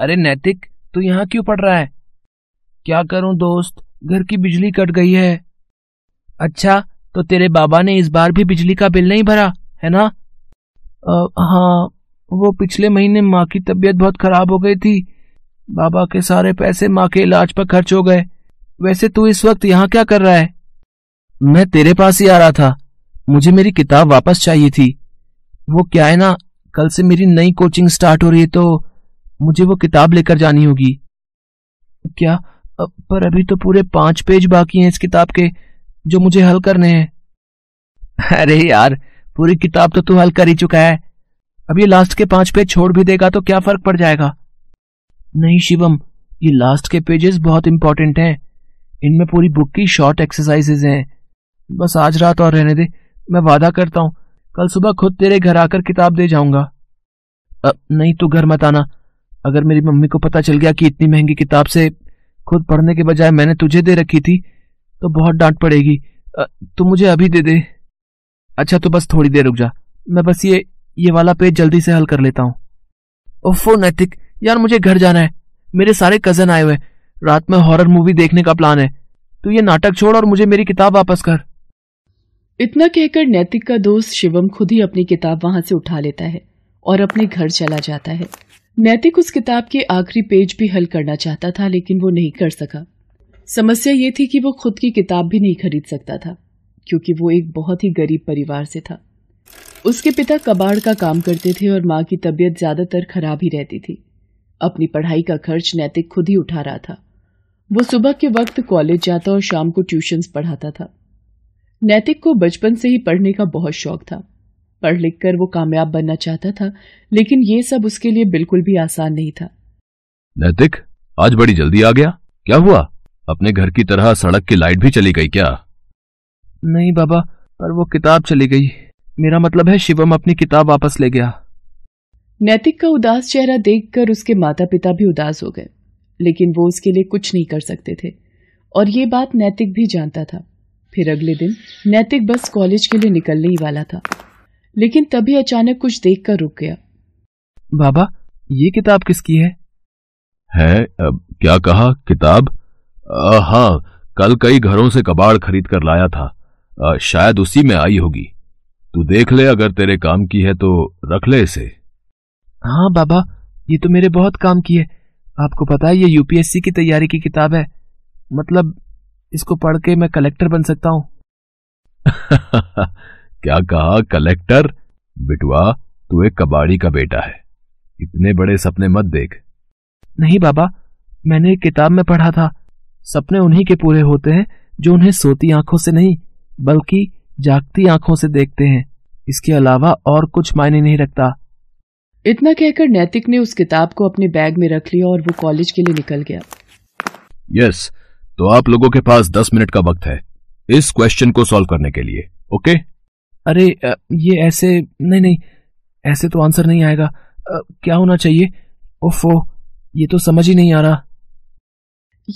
अरे नैतिक तू यहाँ क्यों पढ़ रहा है क्या करूं दोस्त घर की बिजली कट गई है अच्छा तो तेरे बाबा ने इस बार भी बिजली का बिल नहीं भरा है ना आ, हाँ वो पिछले महीने माँ की तबीयत बहुत खराब हो गई थी बाबा के सारे पैसे माँ के इलाज पर खर्च हो गए वैसे तू इस वक्त यहाँ क्या कर रहा है मैं तेरे पास ही आ रहा था मुझे मेरी किताब वापस चाहिए थी वो क्या है ना कल से मेरी नई कोचिंग स्टार्ट हो रही है तो मुझे वो किताब लेकर जानी होगी क्या पर अभी तो पूरे पांच पेज बाकी हैं इस किताब के जो मुझे हल करने हैं अरे यार पूरी किताब तो तू हल कर ही चुका है अब ये लास्ट के पांच पेज छोड़ भी देगा तो क्या फर्क पड़ जाएगा नहीं शिवम ये लास्ट के पेजेस बहुत इंपॉर्टेंट हैं इनमें पूरी बुक की शॉर्ट एक्सरसाइजेज हैं बस आज रात और रहने दे मैं वादा करता हूं कल सुबह खुद तेरे घर आकर किताब दे जाऊंगा नहीं तू तो घर मत आना अगर मेरी मम्मी को पता चल गया कि इतनी महंगी किताब से खुद पढ़ने के बजाय मैंने तुझे दे रखी थी तो बहुत डांट पड़ेगी तू मुझे अभी दे दे अच्छा तो बस थोड़ी देर रुक जा मैं बस ये ये वाला पेज जल्दी से हल कर लेता हूँ ओफो नैतिक यार मुझे घर जाना है मेरे सारे कजन आए हुए रात में हॉरर मूवी देखने का प्लान है तू तो ये नाटक छोड़ और मुझे मेरी किताब वापस कर इतना कहकर नैतिक का दोस्त शिवम खुद ही अपनी किताब वहां से उठा लेता है और अपने घर चला जाता है नैतिक उस किताब के आखिरी पेज भी हल करना चाहता था लेकिन वो नहीं कर सका समस्या ये थी कि वो खुद की किताब भी नहीं खरीद सकता था क्योंकि वो एक बहुत ही गरीब परिवार से था उसके पिता कबाड़ का काम करते थे और माँ की तबीयत ज्यादातर खराब ही रहती थी अपनी पढ़ाई का खर्च नैतिक खुद ही उठा रहा था वो सुबह के वक्त कॉलेज जाता और शाम को ट्यूशन्स पढ़ाता था नैतिक को बचपन से ही पढ़ने का बहुत शौक था पढ़ लिख कर वो कामयाब बनना चाहता था लेकिन ये सब उसके लिए बिल्कुल भी आसान नहीं था नैतिक आज बड़ी जल्दी आ गया क्या हुआ अपने घर की तरह सड़क की लाइट भी चली गई क्या नहीं बाबा पर वो किताब चली गई मेरा मतलब है शिवम अपनी किताब वापस ले गया नैतिक का उदास चेहरा देखकर उसके माता पिता भी उदास हो गए लेकिन वो उसके लिए कुछ नहीं कर सकते थे और ये बात नैतिक भी जानता था फिर अगले दिन नैतिक बस कॉलेज के लिए निकलने ही वाला था लेकिन तभी अचानक कुछ देखकर रुक गया बाबा ये किताब किसकी है है अब क्या कहा किताब हाँ कल कई घरों से कबाड़ खरीद कर लाया था आ, शायद उसी में आई होगी तू देख ले अगर तेरे काम की है तो रख ले इसे हाँ बाबा ये तो मेरे बहुत काम की है आपको पता है ये यूपीएससी की तैयारी की किताब है मतलब इसको पढ़ के मैं कलेक्टर बन सकता हूँ क्या कहा कलेक्टर बिटुआ तू एक कबाड़ी का बेटा है इतने बड़े सपने मत देख नहीं बाबा मैंने एक किताब में पढ़ा था सपने उन्हीं के पूरे होते हैं जो उन्हें सोती आंखों से नहीं बल्कि जागती आंखों से देखते हैं इसके अलावा और कुछ मायने नहीं रखता इतना कहकर नैतिक ने उस किताब को अपने बैग में रख लिया और वो कॉलेज के लिए निकल गया यस yes, तो आप लोगों के पास दस मिनट का वक्त है इस क्वेश्चन को सॉल्व करने के लिए ओके okay? अरे ये ऐसे नहीं नहीं ऐसे तो आंसर नहीं आएगा आ, क्या होना चाहिए ओफो ये तो समझ ही नहीं आ रहा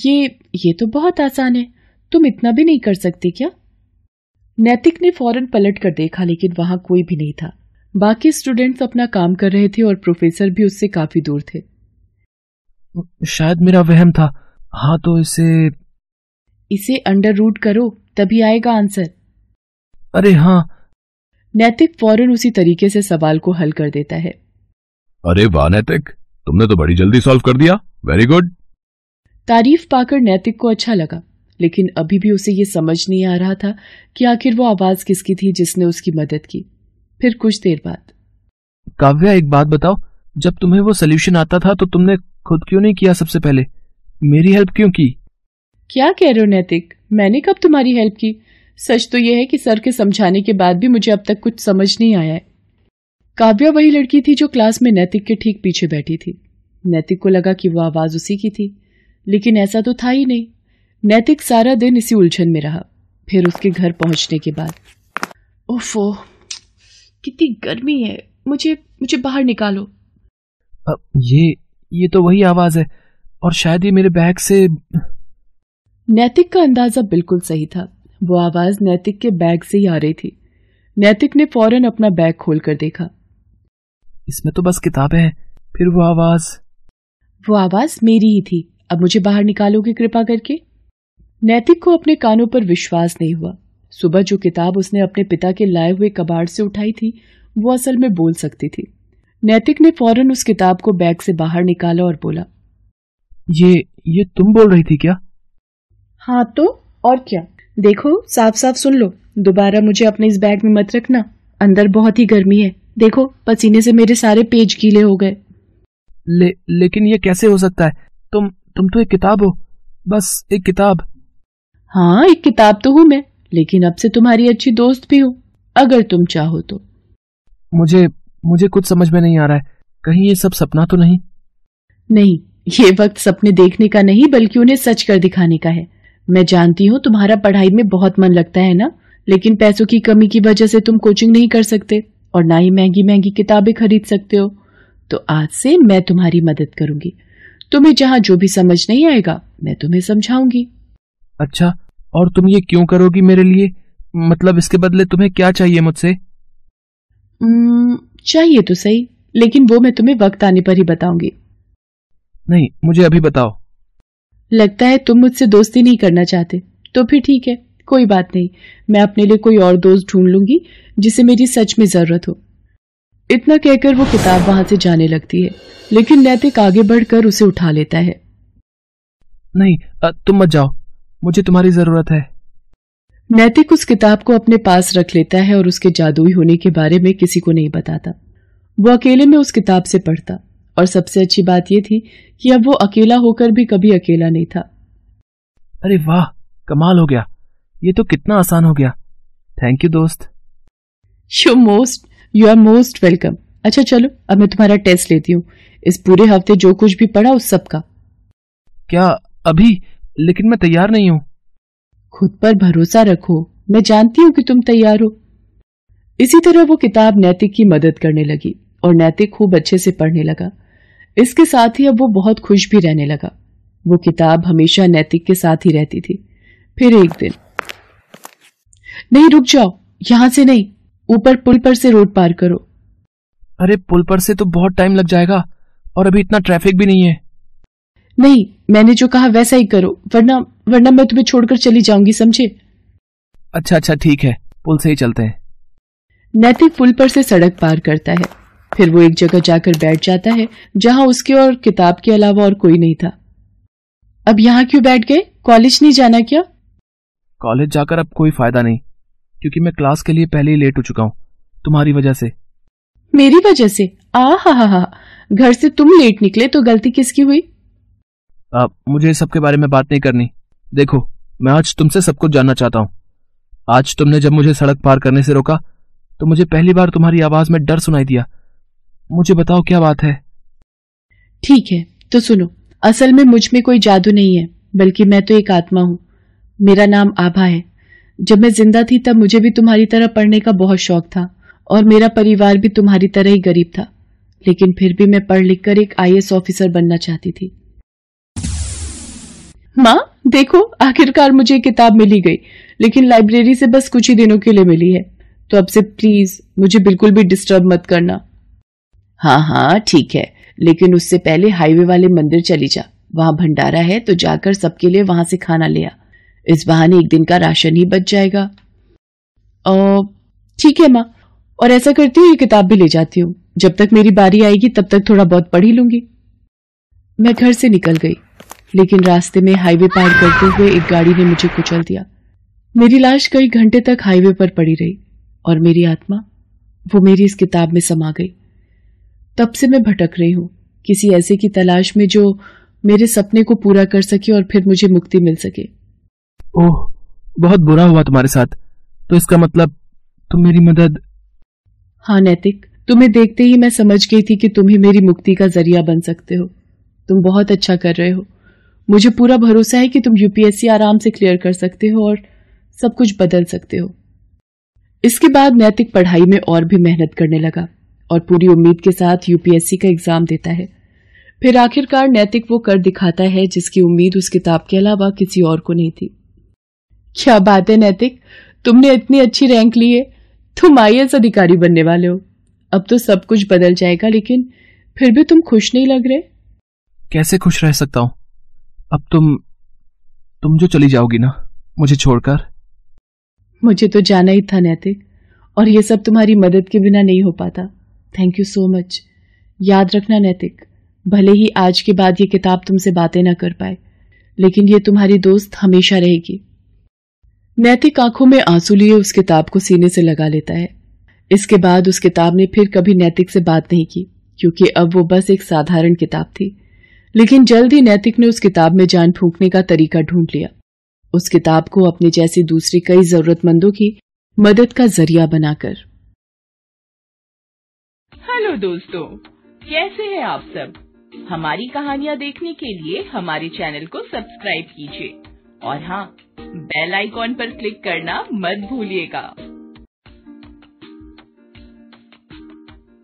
ये ये तो बहुत आसान है तुम इतना भी नहीं कर सकते क्या नैतिक ने फौरन पलट कर देखा लेकिन वहां कोई भी नहीं था बाकी स्टूडेंट्स अपना काम कर रहे थे और प्रोफेसर भी उससे काफी दूर थे शायद मेरा वहम था हाँ तो इसे इसे अंडर रूट करो तभी आएगा आंसर अरे हाँ नैतिक फौरन उसी तरीके से सवाल को हल कर देता है अरे वाह नैतिक तुमने तो बड़ी जल्दी सॉल्व कर दिया वेरी गुड तारीफ पाकर नैतिक को अच्छा लगा लेकिन अभी भी उसे ये समझ नहीं आ रहा था कि आखिर वो आवाज किसकी थी जिसने उसकी मदद की फिर कुछ देर बाद काव्या एक बात बताओ जब तुम्हें वो सोल्यूशन आता था तो तुमने खुद क्यों नहीं किया सबसे पहले मेरी हेल्प क्यों की क्या कह रहे हो नैतिक मैंने कब तुम्हारी हेल्प की सच तो यह है कि सर के समझाने के बाद भी मुझे अब तक कुछ समझ नहीं आया है काव्या वही लड़की थी जो क्लास में नैतिक के ठीक पीछे बैठी थी नैतिक को लगा कि वो आवाज़ उसी की थी लेकिन ऐसा तो था ही नहीं नैतिक सारा दिन इसी उलझन में रहा फिर उसके घर पहुंचने के बाद ओफो कितनी गर्मी है मुझे मुझे बाहर निकालो अब ये ये तो वही आवाज है और शायद ये मेरे बैग से नैतिक का अंदाजा बिल्कुल सही था वो आवाज नैतिक के बैग से ही आ रही थी नैतिक ने फौरन अपना बैग खोल कर देखा इसमें तो बस किताबें हैं फिर वो आवाज वो आवाज मेरी ही थी अब मुझे बाहर निकालोगे कृपा करके नैतिक को अपने कानों पर विश्वास नहीं हुआ सुबह जो किताब उसने अपने पिता के लाए हुए कबाड़ से उठाई थी वो असल में बोल सकती थी नैतिक ने फौरन उस किताब को बैग से बाहर निकाला और बोला ये ये तुम बोल रही थी क्या हाँ तो और क्या देखो साफ साफ सुन लो दोबारा मुझे अपने इस बैग में मत रखना अंदर बहुत ही गर्मी है देखो पसीने से मेरे सारे पेज गीले हो गए ले, लेकिन ये कैसे हो सकता है तुम तुम तो एक किताब हो बस एक किताब हाँ एक किताब तो हूँ मैं लेकिन अब से तुम्हारी अच्छी दोस्त भी हूँ अगर तुम चाहो तो मुझे मुझे कुछ समझ में नहीं आ रहा है कहीं ये सब सपना तो नहीं नहीं ये वक्त सपने देखने का नहीं बल्कि उन्हें सच कर दिखाने का है मैं जानती हूँ तुम्हारा पढ़ाई में बहुत मन लगता है ना लेकिन पैसों की कमी की वजह से तुम कोचिंग नहीं कर सकते और ना ही महंगी महंगी किताबें खरीद सकते हो तो आज से मैं तुम्हारी मदद करूंगी तुम्हें जहाँ जो भी समझ नहीं आएगा मैं तुम्हें समझाऊंगी अच्छा और तुम ये क्यों करोगी मेरे लिए मतलब इसके बदले तुम्हें क्या चाहिए मुझसे चाहिए तो सही लेकिन वो मैं तुम्हें वक्त आने पर ही बताऊंगी नहीं मुझे अभी बताओ लगता है तुम मुझसे दोस्ती नहीं करना चाहते तो फिर ठीक है कोई बात नहीं मैं अपने लिए कोई और दोस्त ढूंढ लूंगी जिसे मेरी सच में ज़रूरत हो इतना कहकर वो किताब वहां से जाने लगती है लेकिन नैतिक आगे बढ़कर उसे उठा लेता है नहीं तुम मत जाओ मुझे तुम्हारी जरूरत है नैतिक उस किताब को अपने पास रख लेता है और उसके जादुई होने के बारे में किसी को नहीं बताता वो अकेले में उस किताब से पढ़ता और सबसे अच्छी बात यह थी कि अब वो अकेला होकर भी कभी अकेला नहीं था अरे वाह कमाल हो गया ये तो कितना आसान हो गया थैंक यू दोस्त you most you are most welcome अच्छा चलो अब मैं तुम्हारा टेस्ट लेती हूँ इस पूरे हफ्ते जो कुछ भी पढ़ा उस सब का क्या अभी लेकिन मैं तैयार नहीं हूँ खुद पर भरोसा रखो मैं जानती हूँ कि तुम तैयार हो इसी तरह वो किताब नैतिक की मदद करने लगी और नैतिक खूब अच्छे से पढ़ने लगा इसके साथ ही अब वो बहुत खुश भी रहने लगा वो किताब हमेशा नैतिक के साथ ही रहती थी फिर एक दिन नहीं रुक जाओ यहां से नहीं ऊपर पुल पर से रोड पार करो अरे पुल पर से तो बहुत टाइम लग जाएगा और अभी इतना ट्रैफिक भी नहीं है नहीं मैंने जो कहा वैसा ही करो वरना वरना मैं तुम्हें छोड़कर चली जाऊंगी समझे अच्छा अच्छा ठीक है पुल से ही चलते हैं नैतिक पुल पर से सड़क पार करता है फिर वो एक जगह जाकर बैठ जाता है जहां उसके और किताब के अलावा और कोई नहीं था अब यहाँ क्यों बैठ गए कॉलेज नहीं जाना क्या कॉलेज जाकर अब कोई फायदा नहीं क्योंकि मैं क्लास के लिए पहले ही लेट हो चुका हूँ तुम्हारी वजह से मेरी वजह से आ हा हा हा घर से तुम लेट निकले तो गलती किसकी हुई आ, मुझे सबके बारे में बात नहीं करनी देखो मैं आज तुमसे सब कुछ जानना चाहता हूँ आज तुमने जब मुझे सड़क पार करने से रोका तो मुझे पहली बार तुम्हारी आवाज में डर सुनाई दिया मुझे बताओ क्या बात है ठीक है तो सुनो असल में मुझ में कोई जादू नहीं है बल्कि मैं तो एक आत्मा हूँ मेरा नाम आभा है जब मैं जिंदा थी तब मुझे भी तुम्हारी तरह पढ़ने का बहुत शौक था और मेरा परिवार भी तुम्हारी तरह ही गरीब था लेकिन फिर भी मैं पढ़ लिख कर एक एस ऑफिसर बनना चाहती थी माँ देखो आखिरकार मुझे किताब मिली गई लेकिन लाइब्रेरी से बस कुछ ही दिनों के लिए मिली है तो अब से प्लीज मुझे बिल्कुल भी डिस्टर्ब मत करना हाँ हाँ ठीक है लेकिन उससे पहले हाईवे वाले मंदिर चली जा वहाँ भंडारा है तो जाकर सबके लिए वहां से खाना ले आ इस बहाने एक दिन का राशन ही बच जाएगा ठीक है माँ और ऐसा करती हूँ ये किताब भी ले जाती हूँ जब तक मेरी बारी आएगी तब तक थोड़ा बहुत पढ़ ही लूंगी मैं घर से निकल गई लेकिन रास्ते में हाईवे पार करते हुए एक गाड़ी ने मुझे कुचल दिया मेरी लाश कई घंटे तक हाईवे पर पड़ी रही और मेरी आत्मा वो मेरी इस किताब में समा गई तब से मैं भटक रही हूँ किसी ऐसे की तलाश में जो मेरे सपने को पूरा कर सके और फिर मुझे मुक्ति मिल सके ओह बहुत बुरा हुआ तुम्हारे साथ तो इसका मतलब तुम मेरी मदद हाँ नैतिक तुम्हें देखते ही मैं समझ गई थी कि तुम ही मेरी मुक्ति का जरिया बन सकते हो तुम बहुत अच्छा कर रहे हो मुझे पूरा भरोसा है कि तुम यूपीएससी आराम से क्लियर कर सकते हो और सब कुछ बदल सकते हो इसके बाद नैतिक पढ़ाई में और भी मेहनत करने लगा और पूरी उम्मीद के साथ यूपीएससी का एग्जाम देता है फिर आखिरकार नैतिक वो कर दिखाता है जिसकी उम्मीद उस किताब के अलावा किसी और को नहीं थी क्या बात है नैतिक तुमने इतनी अच्छी रैंक ली है तुम आई अधिकारी बनने वाले हो अब तो सब कुछ बदल जाएगा लेकिन फिर भी तुम खुश नहीं लग रहे कैसे खुश रह सकता हूँ अब तुम तुम जो चली जाओगी ना मुझे छोड़कर मुझे तो जाना ही था नैतिक और ये सब तुम्हारी मदद के बिना नहीं हो पाता थैंक यू सो मच याद रखना नैतिक भले ही आज के बाद ये किताब तुमसे बातें ना कर पाए लेकिन ये तुम्हारी दोस्त हमेशा रहेगी नैतिक आंखों में आंसू लिए उस किताब को सीने से लगा लेता है इसके बाद उस किताब ने फिर कभी नैतिक से बात नहीं की क्योंकि अब वो बस एक साधारण किताब थी लेकिन जल्द ही नैतिक ने उस किताब में जान फूंकने का तरीका ढूंढ लिया उस किताब को अपने जैसी दूसरी कई जरूरतमंदों की मदद का जरिया बनाकर हेलो दोस्तों कैसे हैं आप सब हमारी कहानियाँ देखने के लिए हमारे चैनल को सब्सक्राइब कीजिए और हाँ बेल आइकॉन पर क्लिक करना मत भूलिएगा